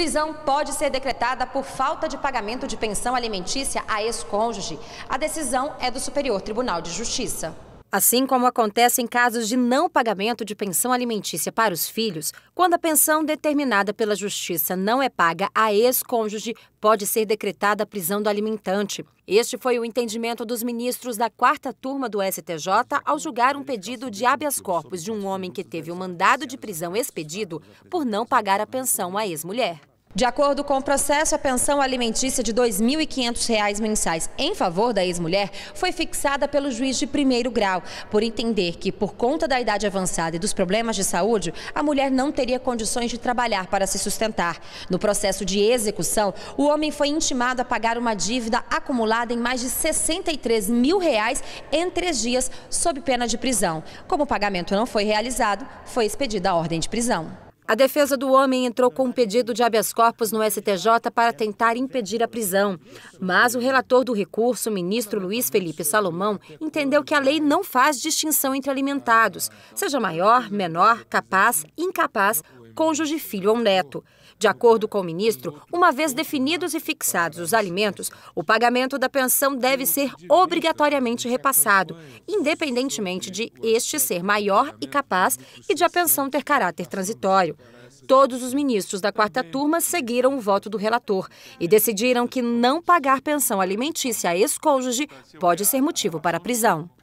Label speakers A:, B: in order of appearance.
A: Prisão pode ser decretada por falta de pagamento de pensão alimentícia a ex-cônjuge. A decisão é do Superior Tribunal de Justiça. Assim como acontece em casos de não pagamento de pensão alimentícia para os filhos, quando a pensão determinada pela Justiça não é paga a ex-cônjuge, pode ser decretada a prisão do alimentante. Este foi o entendimento dos ministros da quarta turma do STJ ao julgar um pedido de habeas corpus de um homem que teve o um mandado de prisão expedido por não pagar a pensão à ex-mulher. De acordo com o processo, a pensão alimentícia de R$ 2.500 mensais em favor da ex-mulher foi fixada pelo juiz de primeiro grau, por entender que, por conta da idade avançada e dos problemas de saúde, a mulher não teria condições de trabalhar para se sustentar. No processo de execução, o homem foi intimado a pagar uma dívida acumulada em mais de R$ 63 mil reais em três dias, sob pena de prisão. Como o pagamento não foi realizado, foi expedida a ordem de prisão. A defesa do homem entrou com um pedido de habeas corpus no STJ para tentar impedir a prisão. Mas o relator do recurso, ministro Luiz Felipe Salomão, entendeu que a lei não faz distinção entre alimentados, seja maior, menor, capaz, incapaz, cônjuge, filho ou neto. De acordo com o ministro, uma vez definidos e fixados os alimentos, o pagamento da pensão deve ser obrigatoriamente repassado, independentemente de este ser maior e capaz e de a pensão ter caráter transitório. Todos os ministros da quarta turma seguiram o voto do relator e decidiram que não pagar pensão alimentícia a ex-cônjuge pode ser motivo para prisão.